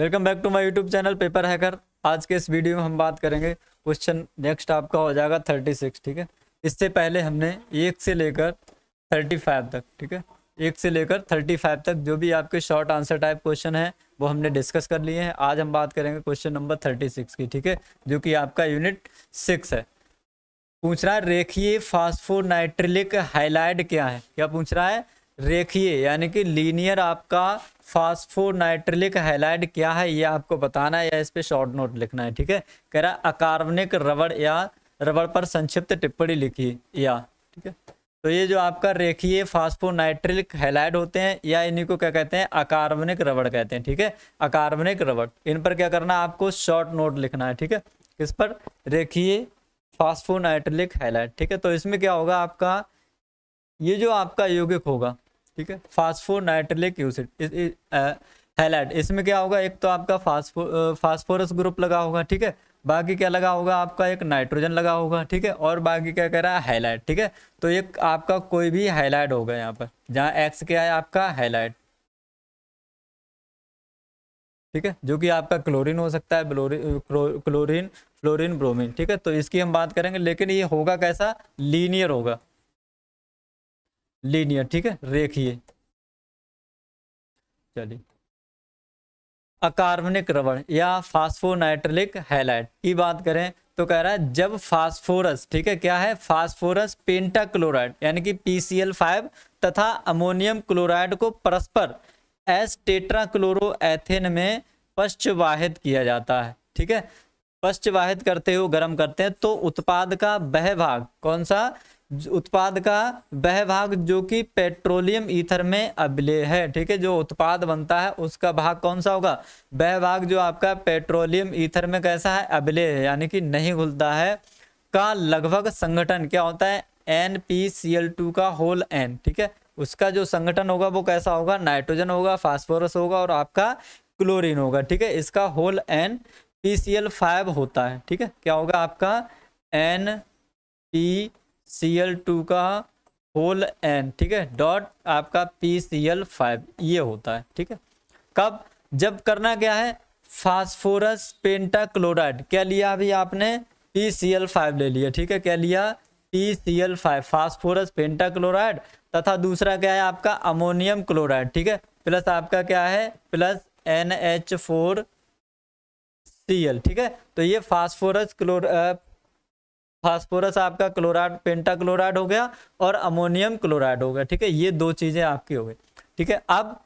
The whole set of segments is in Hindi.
welcome back to my YouTube channel paper hacker आज के इस वीडियो में हम बात करेंगे क्वेश्चन नेक्स्ट आपका हो जाएगा थर्टी सिक्स ठीक है इससे पहले हमने एक से लेकर थर्टी फाइव तक ठीक है एक से लेकर थर्टी फाइव तक जो भी आपके शॉर्ट आंसर टाइप क्वेश्चन है वो हमने डिस्कस कर लिए हैं आज हम बात करेंगे क्वेश्चन नंबर थर्टी सिक्स की ठीक है जो कि आपका यूनिट सिक्स है पूछ रहा है रेखिए फास्फोनाइट्रिलिक हाईलाइट क्या है क्या पूछ रहा है रेखीय यानी कि लीनियर आपका फास्फोनाइट्रिलिक हैलाइड क्या है ये आपको बताना है या इस पर शॉर्ट नोट लिखना है ठीक है कह रहा है अकार्बनिक रबड़ या रबड़ पर संक्षिप्त टिप्पणी लिखी या ठीक है तो ये जो आपका रेखीय फास्फोनाइट्रिलिक हैलाइड होते हैं या इन्हीं को क्या कहते हैं अकार्बनिक रबड़ कहते हैं ठीक है अकार्बनिक रबड़ इन पर क्या करना है आपको शॉर्ट नोट लिखना है ठीक है इस पर रेखीय फास्फोनाइट्रिलिक हैलाइड ठीक है तो इसमें क्या होगा आपका ये जो आपका यौगिक होगा ठीक है फास्फोनाइट्रिलिक यूसिड हेलाइट इसमें क्या होगा एक तो आपका फास्फो फास्फोरस ग्रुप लगा होगा ठीक है बाकी क्या लगा होगा आपका एक नाइट्रोजन लगा होगा ठीक है और बाकी क्या कह रहा है हाईलाइट ठीक है तो एक आपका कोई भी हाईलाइट होगा यहाँ पर जहाँ एक्स क्या है आपका हाईलाइट ठीक है जो कि आपका क्लोरीन हो सकता है क्लोरीन फ्लोरीन ब्रोमीन ठीक है तो इसकी हम बात करेंगे लेकिन ये होगा कैसा लीनियर होगा लीनियर ठीक है रेखीय चलिए अकार्बनिक रबड़ या फास्फोनाइट्रिक हैलाइट की बात करें तो कह रहा है जब फास्फोरस ठीक है क्या है फास्फोरस क्लोराइड यानी कि पीसीएल फाइव तथा अमोनियम क्लोराइड को परस्पर एस टेट्राक्लोरोएथेन में पश्चवाहित किया जाता है ठीक है पश्चवाहित करते हुए गर्म करते हैं तो उत्पाद का वह भाग कौन सा उत्पाद का वह भाग जो कि पेट्रोलियम ईथर में अबले है ठीक है जो उत्पाद बनता है उसका भाग कौन सा होगा वह भाग जो आपका पेट्रोलियम ईथर में कैसा है अबले है यानी कि नहीं घुलता है का लगभग संगठन क्या होता है N P C L two का होल एन ठीक है उसका जो संगठन होगा वो कैसा होगा नाइट्रोजन होगा फास्फोरस होगा और आपका क्लोरीन होगा ठीक है इसका whole N P C L five होता है ठीक है क्या होगा आपका N P C L two का होल एन ठीक है डॉट आपका पी सी एल फाइव ये होता है ठीक है कब जब करना क्या है फास्फोरस पेंटा क्लोराइड क्या लिया अभी आपने पी सी एल फाइव ले लिया ठीक है क्या लिया P C L five phosphorus pentachloride तथा दूसरा क्या है आपका अमोनियम क्लोराइड ठीक है प्लस आपका क्या है plus N H four C L ठीक है तो ये फास्फोरस क्लोर फास्फोरस आपका क्लोराइड पेंटा क्लोराइड हो गया और अमोनियम क्लोराइड हो गया ठीक है ये दो चीज़ें आपकी हो गई ठीक है अब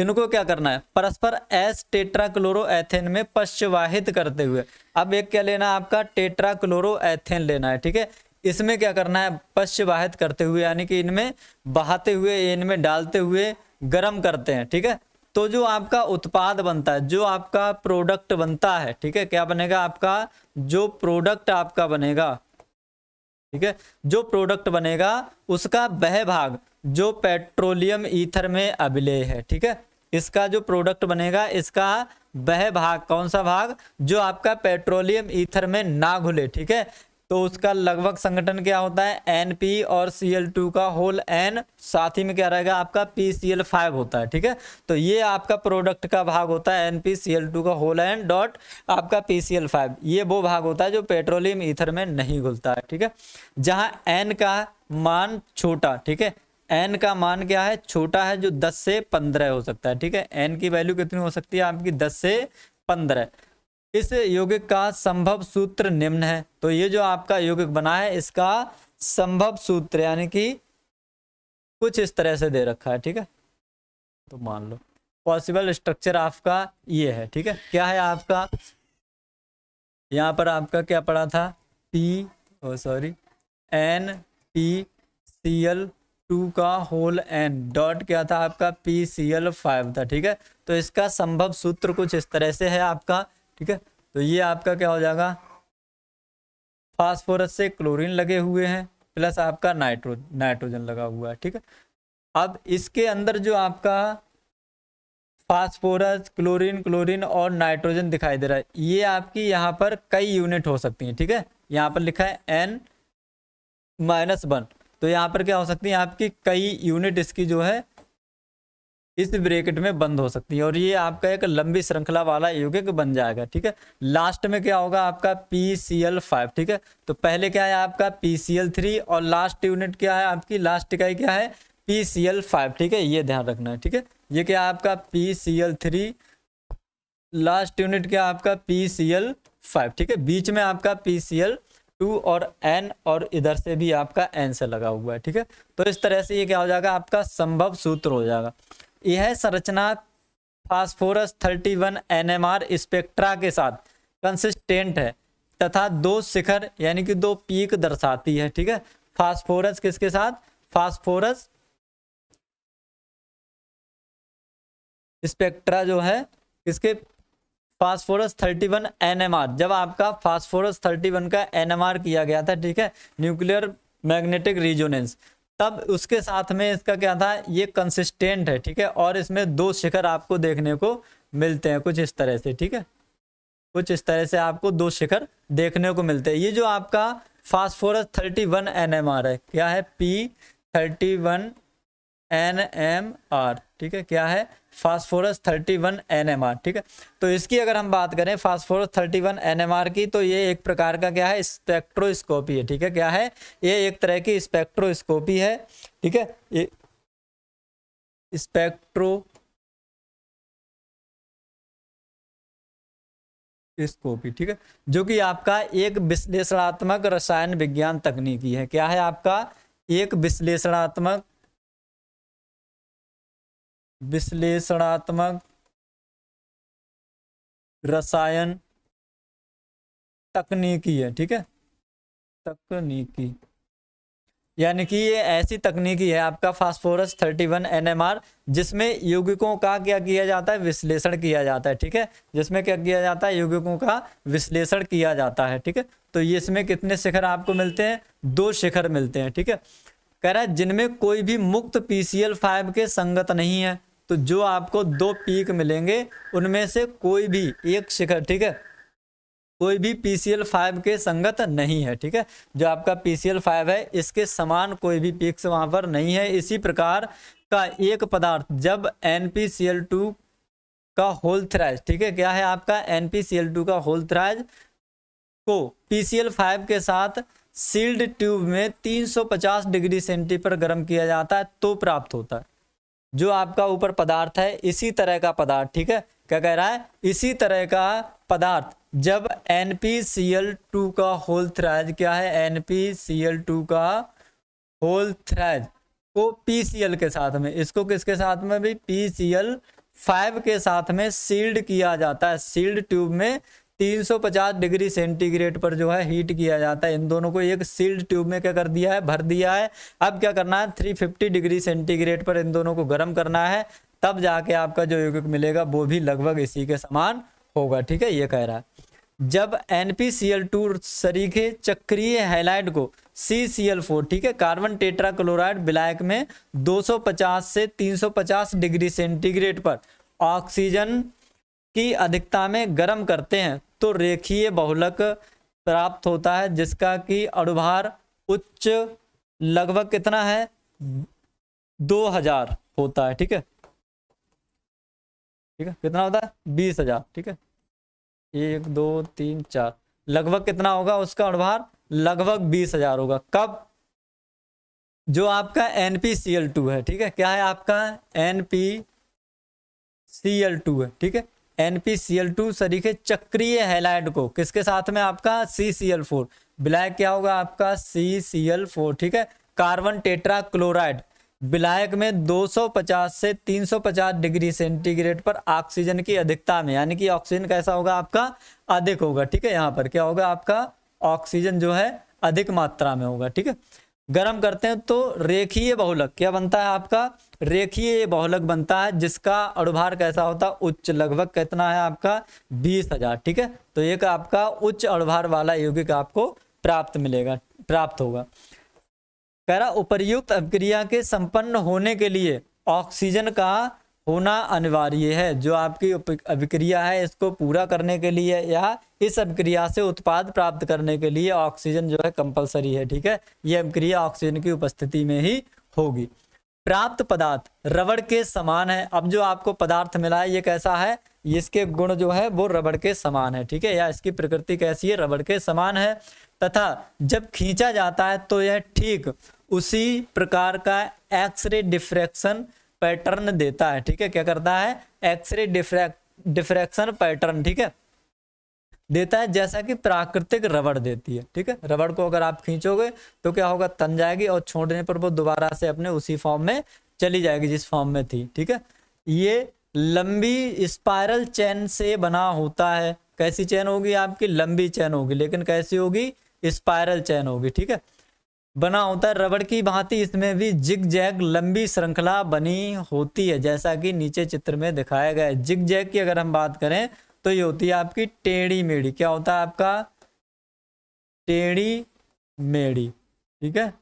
इनको क्या करना है परस्पर एस टेट्राक्लोरोएथेन में पश्चवाहित करते हुए अब एक क्या लेना है आपका टेट्राक्लोरोएथेन लेना है ठीक है इसमें क्या करना है पश्चवाहित करते हुए यानी कि इनमें बहाते हुए इनमें डालते हुए गर्म करते हैं ठीक है तो जो आपका उत्पाद बनता है जो आपका प्रोडक्ट बनता है ठीक है क्या बनेगा आपका जो प्रोडक्ट आपका बनेगा ठीक है जो प्रोडक्ट बनेगा उसका वह भाग जो पेट्रोलियम ईथर में अभिलेय है ठीक है इसका जो प्रोडक्ट बनेगा इसका वह भाग कौन सा भाग जो आपका पेट्रोलियम ईथर में ना घुले ठीक है तो उसका लगभग संगठन क्या होता है एन पी और सी एल टू का होल एन साथ ही में क्या रहेगा आपका पी सी एल फाइव होता है ठीक है तो ये आपका प्रोडक्ट का भाग होता है N P C L two का होल एन डॉट आपका पी सी एल फाइव ये वो भाग होता है जो पेट्रोलियम ईथर में नहीं घुलता है ठीक है जहां एन का मान छोटा ठीक है एन का मान क्या है छोटा है जो दस से पंद्रह हो सकता है ठीक है एन की वैल्यू कितनी हो सकती है आपकी दस से पंद्रह इस यौगिक का संभव सूत्र निम्न है तो ये जो आपका यौगिक बना है इसका संभव सूत्र यानी कि कुछ इस तरह से दे रखा है ठीक है तो मान लो पॉसिबल स्ट्रक्चर आपका ये है ठीक है क्या है आपका यहाँ पर आपका क्या पड़ा था P O sorry N P C L two का होल एन डॉट क्या था आपका पी सी एल फाइव था ठीक है तो इसका संभव सूत्र कुछ इस तरह से है आपका ठीक है तो ये आपका क्या हो जाएगा फास्फोरस से क्लोरीन लगे हुए हैं प्लस आपका नाइट्रो नाइट्रोजन लगा हुआ है ठीक है अब इसके अंदर जो आपका फास्फोरस क्लोरीन क्लोरीन और नाइट्रोजन दिखाई दे रहा है ये आपकी यहाँ पर कई यूनिट हो सकती हैं ठीक है यहाँ पर लिखा है एन माइनस वन तो यहाँ पर क्या हो सकती है आपकी कई यूनिट इसकी जो है इस ब्रेकेट में बंद हो सकती है और ये आपका एक लंबी श्रृंखला वाला यौगिक बन जाएगा ठीक है लास्ट में क्या होगा आपका पी सी एल फाइव ठीक है तो पहले क्या है आपका पी सी एल थ्री और लास्ट यूनिट क्या है आपकी लास्ट इकाई क्या है पी सी एल फाइव ठीक है ये ध्यान रखना है ठीक है ये क्या है आपका P C L three last unit क्या आपका पी सी एल फाइव ठीक है बीच में आपका पी सी एल टू और एन और इधर से भी आपका एन से लगा हुआ है ठीक है तो इस तरह से ये क्या हो जाएगा आपका संभव सूत्र हो जाएगा यह संरचना फास्फोरस 31 आर स्पेक्ट्रा के साथ कंसिस्टेंट है तथा दो शिखर यानी कि दो पीक दर्शाती है ठीक है फास्फोरस किसके साथ फास्फोरस स्पेक्ट्रा जो है किसके फास्फोरस 31 आर जब आपका फास्फोरस 31 का एनएमआर किया गया था ठीक है न्यूक्लियर मैग्नेटिक रिजोनेंस तब उसके साथ में इसका क्या था ये कंसिस्टेंट है ठीक है और इसमें दो शिखर आपको देखने को मिलते हैं कुछ इस तरह से ठीक है कुछ इस तरह से आपको दो शिखर देखने को मिलते हैं ये जो आपका phosphorus thirty one N M R है क्या है P thirty one N M R ठीक है क्या है फास्फोरस 31 आर ठीक है तो इसकी अगर हम बात करें फास्फोरस 31 आर की तो ये एक प्रकार का क्या है स्पेक्ट्रोस्कोपी है ठीक है क्या है ये एक तरह की स्पेक्ट्रोस्कोपी है ठीक है ये स्पेक्ट्रो स्कोपी ठीक है जो कि आपका एक विश्लेषणात्मक रसायन विज्ञान तकनीकी है क्या है आपका एक विश्लेषणात्मक विश्लेषणात्मक रसायन तकनीकी है ठीक है तकनीकी यानी कि ये ऐसी तकनीकी है आपका फास्फोरस 31 आर जिसमें यौगिकों का क्या किया जाता है विश्लेषण किया जाता है ठीक है जिसमें क्या किया जाता है यौगिकों का विश्लेषण किया जाता है ठीक है तो ये इसमें कितने शिखर आपको मिलते हैं दो शिखर मिलते हैं ठीक है कह रहा है जिनमें कोई भी मुक्त पीसीएल फाइव के संगत नहीं है तो जो आपको दो पीक मिलेंगे उनमें से कोई भी एक शिखर ठीक है कोई भी पी सी एल फाइव के संगत नहीं है ठीक है जो आपका पी सी एल फाइव है इसके समान कोई भी पीक वहाँ पर नहीं है इसी प्रकार का एक पदार्थ जब N P C L two का होल थ्राइज ठीक है क्या है आपका N P C L two का होल थ्राइज को पी सी एल फाइव के साथ सील्ड ट्यूब में 350 डिग्री सेंटी पर गर्म किया जाता है तो प्राप्त होता है जो आपका ऊपर पदार्थ है इसी तरह का पदार्थ ठीक है क्या कह रहा है इसी तरह का पदार्थ जब N P C L two का होल थ्रेज क्या है N P C L two का होल थ्रेज को पी सी एल के साथ में इसको किसके साथ में भी पी सी एल फाइव के साथ में सील्ड किया जाता है सील्ड ट्यूब में 350 डिग्री सेंटीग्रेड पर जो है हीट किया जाता है इन दोनों को एक सील्ड ट्यूब में क्या कर दिया है भर दिया है अब क्या करना है 350 डिग्री सेंटीग्रेड पर इन दोनों को गर्म करना है तब जाके आपका जो यौगिक मिलेगा वो भी लगभग इसी के समान होगा ठीक है ये कह रहा है जब N P C L two सरीखे चक्रीय हेलाइड को सी सी एल फोर ठीक है कार्बन टेट्रा क्लोराइड ब्लैक में 250 से 350 डिग्री सेंटीग्रेड पर ऑक्सीजन की अधिकता में गर्म करते हैं तो रेखीय बहुलक प्राप्त होता है जिसका कि अणुभार उच्च लगभग कितना है दो हजार होता है ठीक है ठीक है कितना होता है बीस हजार ठीक है एक दो तीन चार लगभग कितना होगा उसका अणुभार लगभग बीस हजार होगा कब जो आपका N P C L two है ठीक है क्या है आपका N P C L two है ठीक है एनपीसीएल2 सरीखे चक्रीय हेलाइड को किसके साथ में आपका CCl4 ब्लैक क्या होगा आपका CCl4 ठीक है कार्बन टेट्रा क्लोराइड ब्लैक में 250 से 350 डिग्री सेंटीग्रेड पर ऑक्सीजन की अधिकता में यानी कि ऑक्सीजन कैसा होगा आपका अधिक होगा ठीक है यहाँ पर क्या होगा आपका ऑक्सीजन जो है अधिक मात्रा में होगा ठीक है गर्म करते हैं तो रेखीय बहुलक क्या बनता है आपका रेखीय बहुलक बनता है जिसका अणुभार कैसा होता है उच्च लगभग कितना है आपका बीस हजार ठीक है तो एक आपका उच्च अड़भार वाला यौगिक आपको प्राप्त मिलेगा प्राप्त होगा कह रहा उपर्युक्त अभिक्रिया के संपन्न होने के लिए ऑक्सीजन का होना अनिवार्य है जो आपकी अभिक्रिया है इसको पूरा करने के लिए या इस अभिक्रिया से उत्पाद प्राप्त करने के लिए ऑक्सीजन जो है कंपलसरी है ठीक है यह अभिक्रिया ऑक्सीजन की उपस्थिति में ही होगी प्राप्त पदार्थ रबड़ के समान है अब जो आपको पदार्थ मिला है ये कैसा है इसके गुण जो है वो रबड़ के समान है ठीक है या इसकी प्रकृति कैसी है रबड़ के समान है तथा जब खींचा जाता है तो यह ठीक उसी प्रकार का एक्सरे डिफ्रैक्शन पैटर्न देता है ठीक है क्या करता है एक्सरे डिफ्रैक्ट डिफ्रैक्शन पैटर्न ठीक है देता है जैसा कि प्राकृतिक रबड़ देती है ठीक है रबड़ को अगर आप खींचोगे तो क्या होगा तन जाएगी और छोड़ने पर वो दोबारा से अपने उसी फॉर्म में चली जाएगी जिस फॉर्म में थी ठीक है ये लंबी स्पायरल चैन से बना होता है कैसी चैन होगी आपकी लंबी चैन होगी लेकिन कैसी होगी स्पायरल चैन होगी ठीक है बना होता है रबड़ की भांति इसमें भी जिग जैग लंबी श्रृंखला बनी होती है जैसा कि नीचे चित्र में दिखाया गया है जिग जैग की अगर हम बात करें तो ये होती है आपकी टेढ़ी मेढ़ी क्या होता है आपका टेढ़ी मेढ़ी ठीक है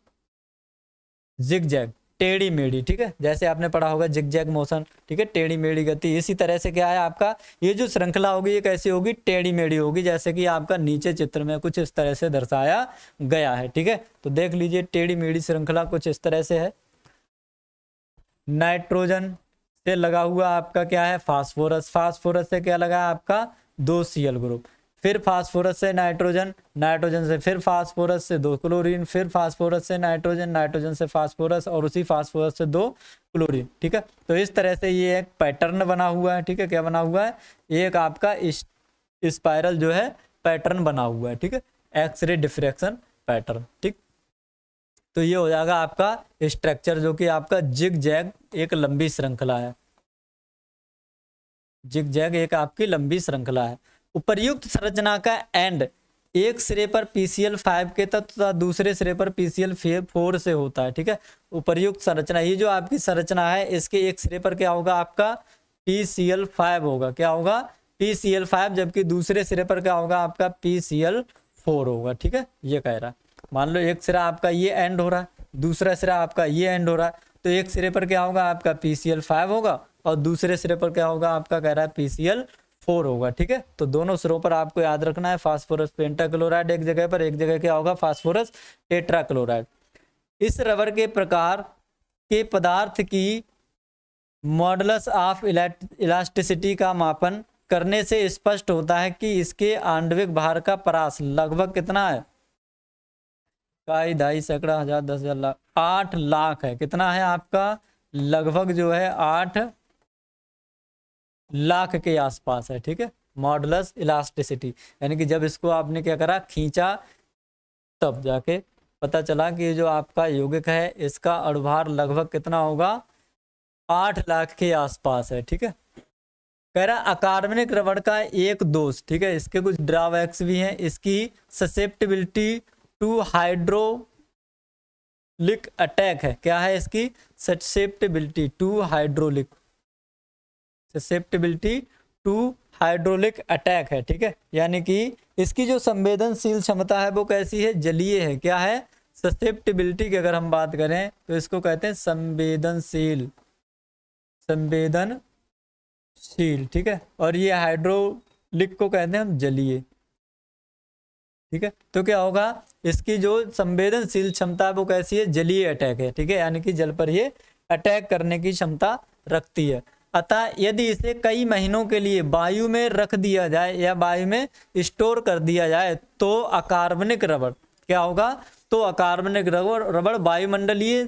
जिग जैग टेढ़ी मेढ़ी ठीक है जैसे आपने पढ़ा होगा जिग जैग मोशन ठीक है टेढ़ी मेढ़ी गति इसी तरह से क्या है आपका ये जो श्रृंखला होगी ये कैसी होगी टेढ़ी मेढ़ी होगी जैसे कि आपका नीचे चित्र में कुछ इस तरह से दर्शाया गया है ठीक है तो देख लीजिए टेढ़ी मेढ़ी श्रृंखला कुछ इस तरह से है नाइट्रोजन से लगा हुआ आपका क्या है फास्फोरस फास्फोरस से क्या लगा आपका दो सीएल ग्रुप फिर फास्फोरस से नाइट्रोजन नाइट्रोजन से फिर फास्फोरस से दो क्लोरीन फिर फास्फोरस से नाइट्रोजन नाइट्रोजन से फास्फोरस और उसी फास्फोरस से दो क्लोरीन ठीक है तो इस तरह से ये एक पैटर्न बना हुआ है ठीक है क्या बना हुआ है एक आपका स्पायरल जो है पैटर्न बना हुआ है ठीक है एक्सरे डिफ्रैक्शन पैटर्न ठीक तो ये हो जाएगा आपका स्ट्रक्चर जो कि आपका जिग जैग एक लंबी श्रृंखला है जिग जैग एक आपकी लंबी श्रृंखला है उपरयुक्त संरचना का एंड एक सिरे पर पीसीएल फाइव के तथा दूसरे सिरे पर पीसीएल फोर से होता है ठीक है उपरयुक्त संरचना ये जो आपकी संरचना है इसके एक सिरे पर क्या होगा आपका पीसीएल फाइव होगा क्या होगा पीसीएल फाइव जबकि दूसरे सिरे पर क्या होगा आपका पीसीएल फोर होगा ठीक है ये कह रहा मान लो एक सिरा आपका ये एंड हो रहा है दूसरा सिरा आपका ये एंड हो रहा है तो एक सिरे पर क्या होगा आपका पीसीएल फाइव होगा और दूसरे सिरे पर क्या होगा आपका कह रहा है पीसीएल फोर होगा ठीक है तो दोनों सिरों पर आपको याद रखना है फास्फोरस पेंटाक्लोराइड एक जगह पर एक जगह क्या होगा फास्फोरस टेट्राक्लोराइड इस रबर के प्रकार के पदार्थ की मॉडलस ऑफ इलास्टिसिटी का मापन करने से स्पष्ट होता है कि इसके आंडविक भार का परास लगभग कितना है इकाई ढाई सैकड़ा हजार दस हजार लाख आठ लाख है कितना है आपका लगभग जो है आठ लाख के आसपास है ठीक है मॉडलस इलास्टिसिटी यानी कि जब इसको आपने क्या करा खींचा तब जाके पता चला कि जो आपका यौगिक है इसका अडभार लगभग कितना होगा आठ लाख के आसपास है ठीक है कह रहा अकार्बनिक रबड़ का एक दोष ठीक है इसके कुछ ड्रावैक्स भी हैं इसकी ससेप्टिबिलिटी टू हाइड्रोलिक अटैक है क्या है इसकी susceptibility to hydrolytic susceptibility to hydrolytic attack है ठीक है यानी कि इसकी जो संवेदनशील क्षमता है वो कैसी है जलीय है क्या है ससेप्टिबिलिटी की अगर हम बात करें तो इसको कहते हैं संवेदनशील संवेदनशील ठीक है और ये हाइड्रोलिक को कहते हैं हम जलीय ठीक है तो क्या होगा इसकी जो संवेदनशील क्षमता है वो कैसी है जलीय अटैक है ठीक है यानी कि जल पर ये अटैक करने की क्षमता रखती है अतः यदि इसे कई महीनों के लिए वायु में रख दिया जाए या वायु में स्टोर कर दिया जाए तो अकार्बनिक रबड़ क्या होगा तो अकार्बनिक रबड़ रबड़ वायुमंडलीय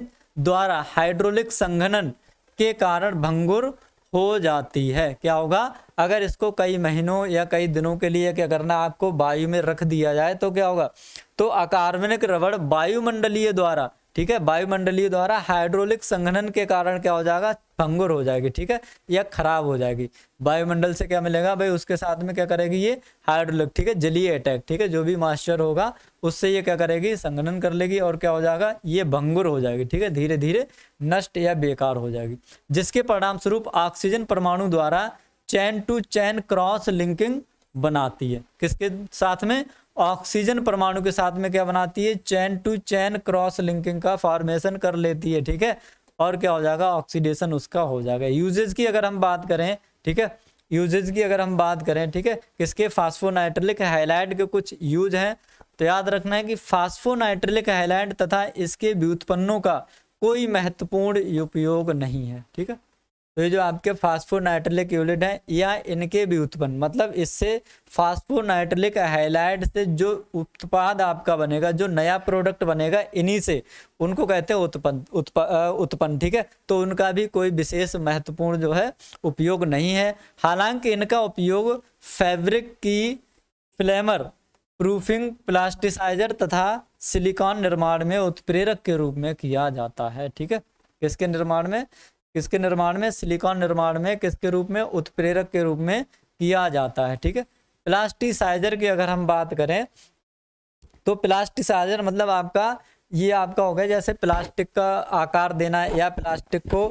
द्वारा हाइड्रोलिक संघनन के कारण भंगुर हो जाती है क्या होगा अगर इसको कई महीनों या कई दिनों के लिए क्या करना आपको वायु में रख दिया जाए तो क्या होगा तो अकार्बनिक रबड़ वायुमंडलीय द्वारा ठीक है वायुमंडलीय द्वारा हाइड्रोलिक संघनन के कारण क्या हो जाएगा भंगुर हो जाएगी ठीक है या खराब हो जाएगी वायुमंडल से क्या मिलेगा भाई उसके साथ में क्या करेगी ये हाइड्रोलिक ठीक है जलीय अटैक ठीक है जो भी मॉइस्चर होगा उससे ये क्या करेगी संघनन कर लेगी और क्या हो जाएगा ये भंगुर हो जाएगी ठीक है धीरे धीरे नष्ट या बेकार हो जाएगी जिसके परिणाम स्वरूप ऑक्सीजन परमाणु द्वारा chain to chain cross linking बनाती है किसके साथ में ऑक्सीजन परमाणु के साथ में क्या बनाती है chain to chain cross linking का फॉर्मेशन कर लेती है ठीक है और क्या हो जाएगा ऑक्सीडेशन उसका हो जाएगा यूजेज की अगर हम बात करें ठीक है यूजेज की अगर हम बात करें ठीक है किसके फास्फोनाइट्रिलिक हाईलाइट के कुछ यूज हैं तो याद रखना है कि फास्फोनाइट्रिलिक हाईलाइट तथा इसके व्युत्पन्नों का कोई महत्वपूर्ण उपयोग नहीं है ठीक है तो ये जो आपके फास्फोनाइट्रिलिक यूलिड हैं या इनके भी उत्पन्न मतलब इससे फास्फोनाइट्रिलिक हाईलाइट से जो उत्पाद आपका बनेगा जो नया प्रोडक्ट बनेगा इन्हीं से उनको कहते हैं उत्पन्न उत्प, उत्पन्न ठीक है तो उनका भी कोई विशेष महत्वपूर्ण जो है उपयोग नहीं है हालांकि इनका उपयोग फैब्रिक की फ्लेमर प्रूफिंग प्लास्टिसाइजर तथा सिलिकॉन निर्माण में उत्प्रेरक के रूप में किया जाता है ठीक है किसके निर्माण में किसके निर्माण में सिलिकॉन निर्माण में किसके रूप में उत्प्रेरक के रूप में किया जाता है ठीक है प्लास्टिसाइजर की अगर हम बात करें तो प्लास्टिसाइजर मतलब आपका ये आपका हो गया जैसे प्लास्टिक का आकार देना या प्लास्टिक को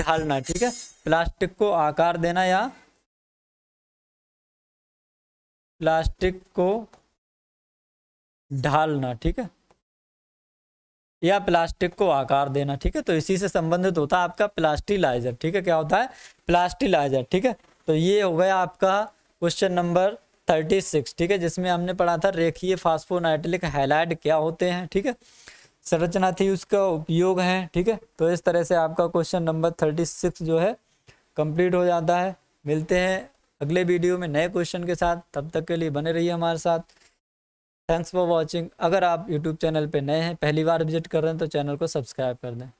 ढालना ठीक है प्लास्टिक को आकार देना या प्लास्टिक को ढालना ठीक है या प्लास्टिक को आकार देना ठीक है तो इसी से संबंधित होता है आपका प्लास्टिलाइजर ठीक है क्या होता है प्लास्टिलाइजर ठीक है तो ये हो गया आपका क्वेश्चन नंबर थर्टी सिक्स ठीक है जिसमें हमने पढ़ा था रेखीय फास्फोनाइट्रिक हैलाइड क्या होते हैं ठीक है संरचना थी उसका उपयोग है ठीक है तो इस तरह से आपका क्वेश्चन नंबर थर्टी सिक्स जो है कंप्लीट हो जाता है मिलते हैं अगले वीडियो में नए क्वेश्चन के साथ तब तक के लिए बने रहिए हमारे साथ थैंक्स फॉर वॉचिंग अगर आप यूट्यूब चैनल पर नए हैं पहली बार विजिट कर रहे हैं तो चैनल को सब्सक्राइब कर दें